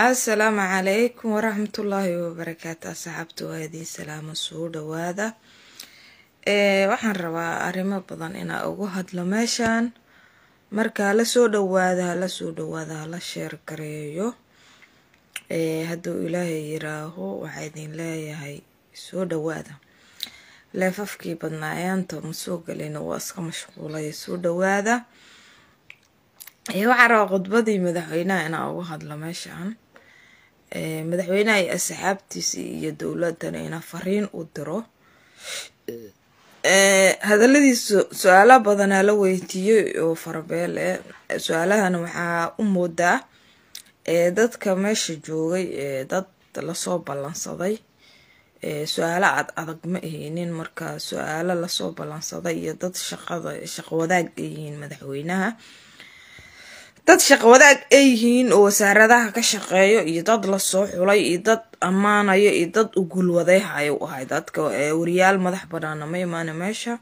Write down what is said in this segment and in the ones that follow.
asalaamu calaykum waraxmatullaahi wabarakaatu asxaabta waa idiin salaamo soo dhawaada eh, waxaan rabaa arrimo badan inaa ugu hadlo meeshaan marka soo dhawaada hala soo dhawaada hala sheer gareeyo eh, hadduu ilaahay yiraaho waxaa idin leeyahay soo dhawaada leefafkii badnaayaanta ma soo gelina waa iska mashquulaya soo dhawaada waxaa rabaa khudbadii madaxweynaha inaa ugu hadlo meeshaan Eh, madaxweynaha iyo asxaabtiisi iyo dowladana inaa fariin u diro eh, hadaladiisa su-aala badanaa la weydiiyey oo farabeel eh, su aalahana waxaa u moodaa dadka meesha joogay dad lasoo ballansaday su-aalo aad adag ma ahaynin marka su-aalo lasoo ballansaday iyo dad shaqada shaqwadaag ayihiin madaxweynaha dad shaqo wadaag ay yihiin oo wasaaradaha ka shaqeeyo iyo dad lasoo xulay iyo dad ammaanayo iyo dad ugul wadeehaya ahay dadka eh, wariyaal madax banaana ma imaana meesha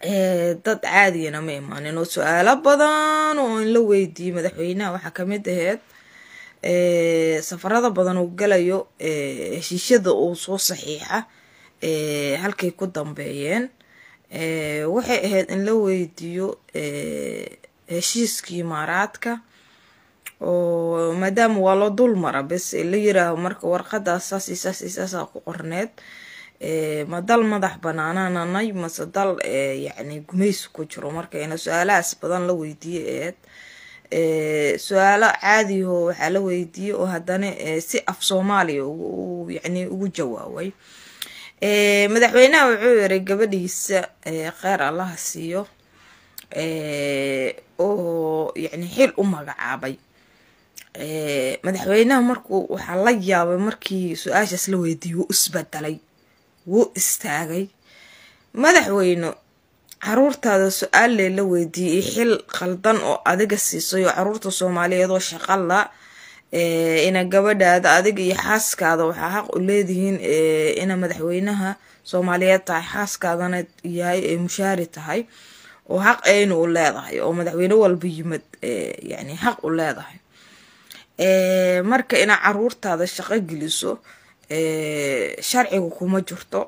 eh, dad caadiyana ma imaanin oo su-aalo badan oo in la weydiiyey madaxweynaha waxaa kamid aheyd eh, safarada badan uu galayo heshiishyada uu soo saxiixa halkay ku dambeeyeen waxay ahayd in la weydiiyo heshiiskii imaaraadka oo maadaama waa loo dul mara bes la yiraaho marka warqadaas saas iyo saasaa ku qorneed ma dal madax banaanaan mase dal yacni gumaysi ku jiro marka ina su-aalahaas badan la weydiiye eed su-aalo caadiho waxaa la weydiiyey oo haddana si af soomaaliya yani ugu jawaabay madaxweynaha wuxuu yiri gabadhiisa kheer allaha siiyo oo yani xil u magacaabay eh, madaxweynaha markuu waxaa la yaabay markii su-aashaas la weydiiyey wuu isbedelay wuu istaagay madaxweyne caruurtaada su-aalee aal la weydiiyey xil qaldan oo adiga siisay oo caruurta soomaaliyeed oo shaqala eh, ina gabadhaada adiga iyo xaaskaada waxaa xaq u leedihiin eh, ina madaxweynaha soomaaliyeed tahay xaaskaadana yahay ay mushaari tahay oo xaq eynu u leedahay oo madaxweyne walba yimid eh, yani xaq u leedahay eh, marka inaad caruurtaada shaqo geliso eh, sharciga kuma jirto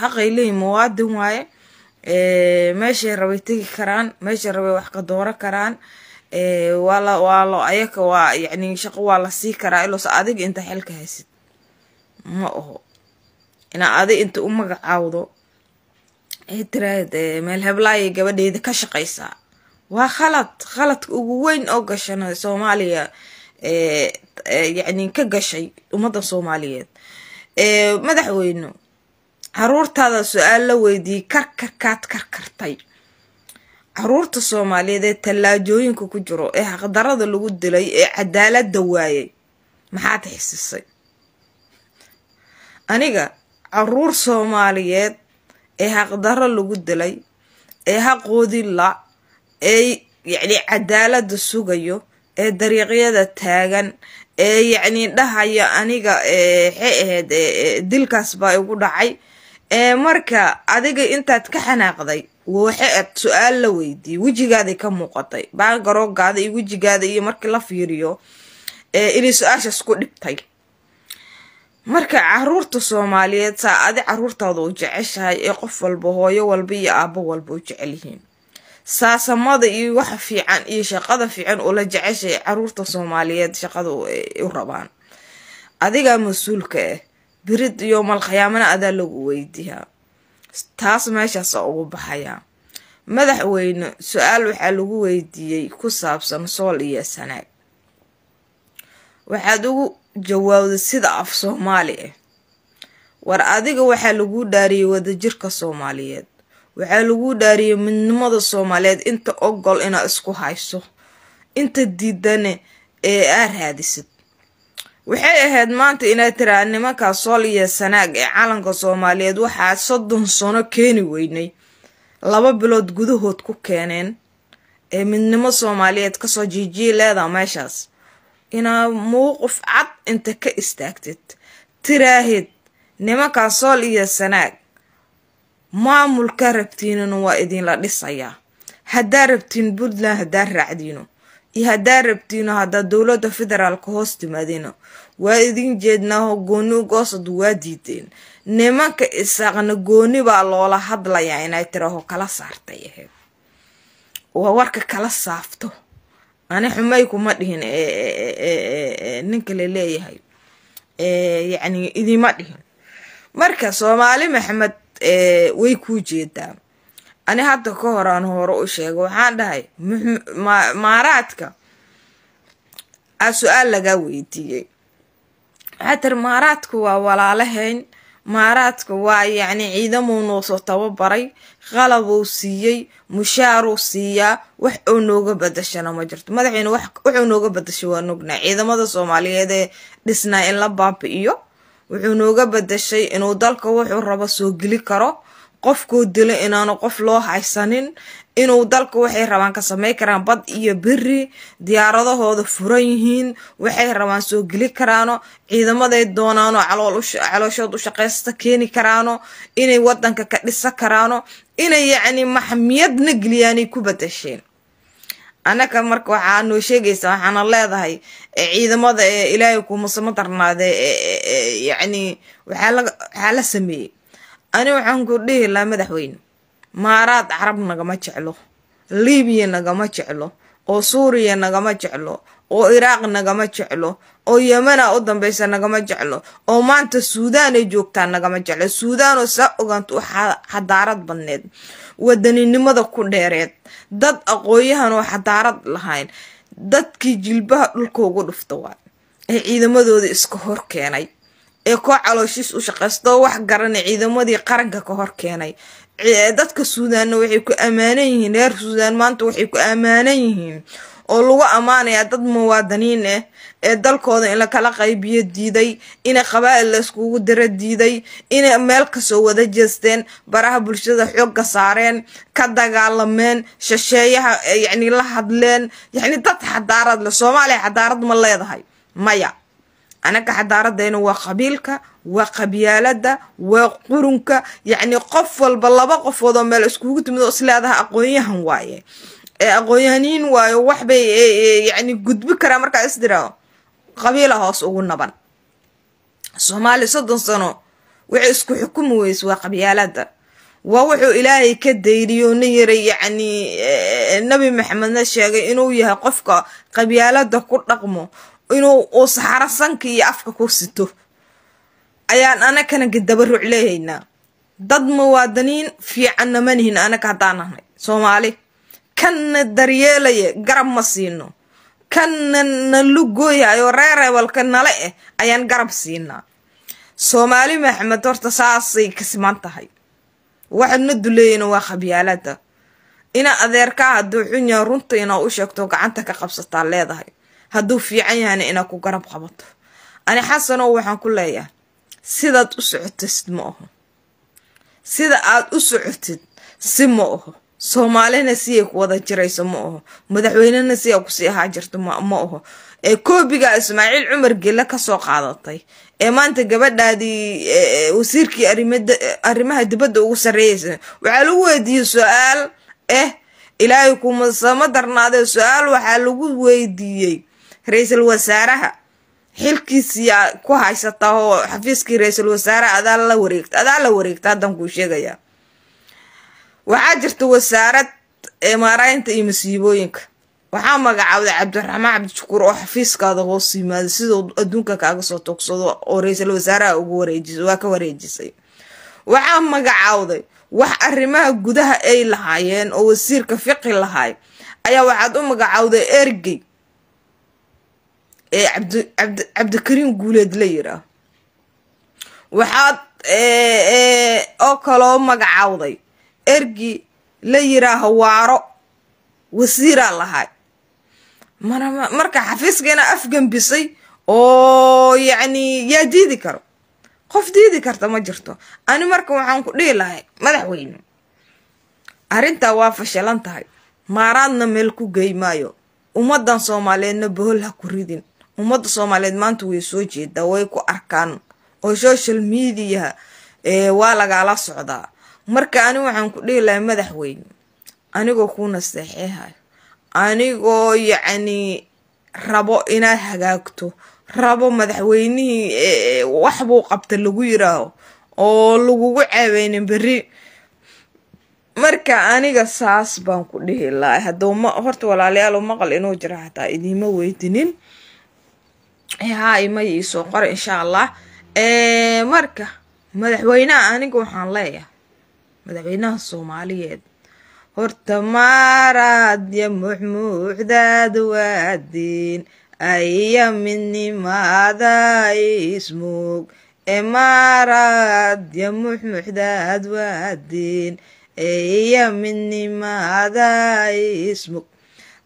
xaqay leeyihin muwaadin waaye meeshay rabay tegi karaan meeshay rabay wax ka dooro karaan waalo ayaka waa yani shaqo waa la sii karaa iloos adiga inta xilka haysid ma oho inaa adi inta u magacaawdo waxay tiraahd meel heblaaya gabadheeda ka shaqaysaa waa khalad khaladka ugu weyn oo gashan soomaaliya yacni ka gashay ummadda soomaaliyeed madaxweyne caruurtaada su-aal la weydiiyey kar kartay caruurta soomaaliyeed ee tallaajooyinka ku jiro ee haqdarada lagu dilay ee cadaaladda waayay maxaad xisisay aniga caruur soomaaliyeed ee haqdaro lagu dilay ee haqoodii la ee yacni cadaaladda sugayo ee dariiqyada taagan ee yacni dhahayo aniga waxay ahayd dilkaas baa igu dhacay ee marka adiga intaad ka xanaaqday waxa ad su-aal la weydii wejigaaday ka muuqatay baa garoogaada iyo wejigaada iyo markii la fiiriyo ee inay su-aashaas ku dhibtay marka caruurta soomaaliyeed saa adi caruurtaada u jeceshahay ee qof walba hooyo walba iyo aabo walba u jecel yihiin saasamada iyo waxa fiican iyo shaqada fiican oo la jeceshahay caruurta soomaaliyeed shaqada u rabaan adigaa mas-uulka ah birid iyo malkhayaamana adaa lagu weydiiyaa taas meeshaasa ugu baxayaa madaxweyne su-aal waxaa lagu weydiiyey ku saabsan sool iyo sanaag waxaad ugu jawaawda sida af soomaali ah war adiga waxaa lagu dhaariyey wadajirka soomaaliyeed waxaa lagu dhaariyey midnimada soomaaliyeed inta ogol inaad isku hayso inta diidane ee aa raadisid waxay ahayd maanta inaad tiraa nimankaa sool iyo sanaag ee calanka soomaaliyeed waxaa soddon sano keeni weynay laba bilood gudahood ku keeneen ee midnimo soomaaliyeed kasoo jiijiya leedaha meeshaas inaa muuqif cad inta ka istaagtid tiraahid nimankan sool iyo sanaag maamulka rabtiinina waa idinla dhisayaa haddaa rabtiin puntland haddaa raacdiino iyo haddaa rabtiino haddaa dowladda federaalka hoos timaadiino waa idin jeednaaho gooni goosad waa diideen nimanka isaaqna gooni baa loola hadlayaa inay tiraho kala saartay ahayd waa warka kala saafto ani xumay kuma dhihin eh, eh, eh, ninka laleeyahay yani idima dhihin marka soomaali maxamed way kuu jeedaa ani hadda ka hor aan hore u sheego waxaan dhahay maaraadka a su-aal lagaa weydiiyey waxaa tiri maaraadku waa walaalahayn maaraadka waa yacni ciidamuu noosoo soo tababaray qalabuu siiyey mushaaruu siiyaa wax oo nooga badashana ma jirto madaxweyne wuxuu nooga badashay waa nognaa ciidamada soomaaliyeed ee dhisnaa in la baabi'iyo wuxuu nooga badashay inuu dalka wuxuu rabo soo geli karo qofkoo dilo inaanu qof loo haysanin inuu dalka waxay rabaan ka samayn karaan bad iyo beri diyaaradahooda furan yihiin waxay rabaan soo geli karaano ciidamaday doonaano calooshood u shaqeysta keeni karaano inay wadanka ka dhisa karaano inay yacni maxmiyadna geliyaanay ku badasheen annaka marka waxaa noo sheegaysa waxaana leedahay ciidamada ee ilaahay kuumase yani waxaa la sameeyey ani waxaan ku dhihi lahaa madaxweyne maaraad carab nagama jeclo liibiya nagama jeclo oo suuriya nagama jeclo oo iraaq nagama jeclo oo yemana u dambaysa nagama jeclo oo maanta suudaan ay joogtaa nagama jeclo suudaanoo saa ogaanto u xadaarad badneed wadaninimada ku dheereed dad aqooyahan oo xadaarad lahayn dadkii jilbaha dhulka ugu dhufta waa ee ciidamadooda iska hor keenay ee koo calooshiis u shaqeysto wax garanay ciidamadii qaranka ka hor keenay dadka suudaanna waxay ku ammaanan yihiin reer suudaan maanta waxay ku ammaanan yihiin oo lagu ammaanayaa dad muwaadiniin eh ee dalkooda in lakala qaybiyo diiday inay qabaa'il la iskugu diiday inay meel kasoo wada jeesteen baraha bulshada xoogga saareen ka dagaalameen shasheeyaha yacni la hadleen yacni dad xadaarad le soomaaliya xadaarad ma leedahay maya anaga xadaaradaynu waa qabiilka waa qabyaalada waa qurunka yacni qof walba laba qofoodoo meel iskugu timid oo isleedaha aqoonyahan waaye ee aqoonyahaniin waayo waxbay yacni gudbi karaa markaa isdira qabiila hoos ugu naban soomaali soddon sano waxay isku xukumi weys waa qabyaalada waa wuxuu ilaahay ka dayriyo na yaray yacni nabi maxamedna sheegay inuu yahay qofka qabyaalada ku dhaqmo inuu uu saxaro sanki iyo afka ku sito ayaan anakana gadabaruc leehaynaa dad muwaadiniin fiicanna manihin anaka haddaan nahnay soomaali kanna daryeelaya garab ma siino kanna na lugooyhayo reerebalka nale eh ayaan garab siinaa soomaali maxamed horta saasay kasiman tahay waxaadna duleeyana waa khabyaalada ina adeerkaa hadduu xun runta inaa u sheegto gacanta ka qabsataa leedahay hadduu fiican yahayna inaad ku garab qabato ani xasanow waxaan ku leeyahay sidaad u socotisid ma aho sida aad u socotid si ma aho soomaalina siyay ku wada jirayso ma aho madaxweynena siyaa kusii ahaa jirto ma aho ee koobigaa ismaaciil cumar gelle kasoo qaadatay ee maanta gabadhaadii wasiirkii arrimaha dibadda ugu sarreeyeysa waxaa lagu weydiiyey su-aal eh ilaahay kumasama darnaadee su-aal waxaa lagu weydiiyey ra-iisul wasaaraha xilkiisiyaa ku haysataa oo xafiiskii ra-iisul wasaaraha adaa la wareegta adaa la wareegta haddan kuu sheegayaa waxaa jirta wasaarad maaraynta iyo masiibooyinka waxaa magacaawday cabdiraxmaan cabdishakuur oo xafiiskaada hoos yimaada sidoo adduunka kaaga soo togsado oo ra-iisul wasaaraha ugu wareejisa waa ka wareejisay waxaa magacaawday wax arrimaha gudaha ay lahaayeen oo wasiirka fiqi lahaay ayaa waxaad u magacaawday ergey ee cabdicabdikariim guuleed la yiraa waxaad oo kaloo magacowday ergi la yiraa waaro wasiiraa lahay marka xafiiskana afgambisay oo yacni yaa diidi karo qof diidi karta ma jirto ani marka waxaan ku dhihi lahay madaxweyne arrintaa waa fashalan tahay maaraadna meel ku geey maayo ummaddan soomaaliyeedna bohol ha ku ridin ummadda soomaaliyeed maanta way soo jeedaa way ku arkaan oo social mediaha waa lagaala socdaa marka ani waxaan ku dhihi lahay madaxweyne anigoo kuu naseexeehayo anigoo yacni rabo inaad hagaagto rabo madaxweynihii waxbuu qabta lagu yiraaho oo lagugu ceebeynin beri marka aniga saas baan ku dhihi lahay hadduu ma horta walaalayaal oo maqal inuu jira xataa idiima weydinin ha imaya ii soo qora insha allah marka madaxweynaha aniga waxaan leeyahay madaxweynaha soomaaliyeed horta maaraad ya mucmuucdaad waadiin aya midnimaada ismuug emaaraad ya mucmuucdaad waadiin aya midnimaada ismuug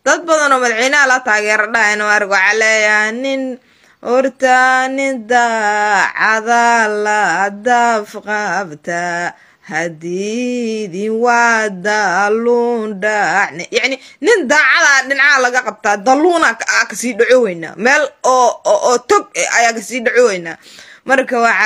dad oo madaxweynaha la taageero dhahayn argo caleeya nin hortaani daacadaala daaf qabta hadiidii waa daluun dhaacne yacni nin daacadaa dhinacaa laga qabtaa daluuna aa kasii dhacoweynaa meel oo oo tog eh, ayaa kasii dhacoweynaa marka waa